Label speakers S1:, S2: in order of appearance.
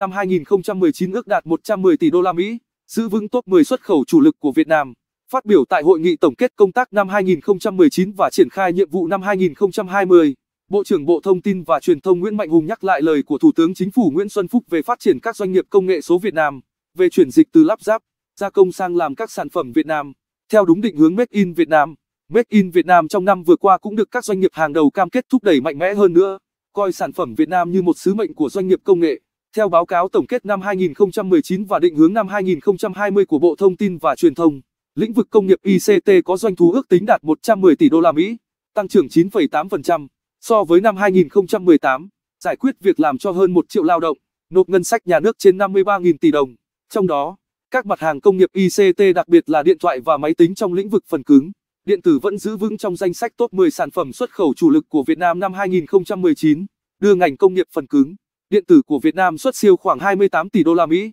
S1: Năm 2019 ước đạt 110 tỷ đô la Mỹ, giữ vững top 10 xuất khẩu chủ lực của Việt Nam. Phát biểu tại hội nghị tổng kết công tác năm 2019 và triển khai nhiệm vụ năm 2020, Bộ trưởng Bộ Thông tin và Truyền thông Nguyễn Mạnh Hùng nhắc lại lời của Thủ tướng Chính phủ Nguyễn Xuân Phúc về phát triển các doanh nghiệp công nghệ số Việt Nam, về chuyển dịch từ lắp ráp, gia công sang làm các sản phẩm Việt Nam, theo đúng định hướng Made in Việt Nam. Made in Việt Nam trong năm vừa qua cũng được các doanh nghiệp hàng đầu cam kết thúc đẩy mạnh mẽ hơn nữa, coi sản phẩm Việt Nam như một sứ mệnh của doanh nghiệp công nghệ. Theo báo cáo tổng kết năm 2019 và định hướng năm 2020 của Bộ Thông tin và Truyền thông, lĩnh vực công nghiệp ICT có doanh thu ước tính đạt 110 tỷ đô la Mỹ, tăng trưởng 9,8% so với năm 2018, giải quyết việc làm cho hơn 1 triệu lao động, nộp ngân sách nhà nước trên 53.000 tỷ đồng. Trong đó, các mặt hàng công nghiệp ICT đặc biệt là điện thoại và máy tính trong lĩnh vực phần cứng, điện tử vẫn giữ vững trong danh sách top 10 sản phẩm xuất khẩu chủ lực của Việt Nam năm 2019, đưa ngành công nghiệp phần cứng điện tử của Việt Nam xuất siêu khoảng 28 tỷ đô la Mỹ.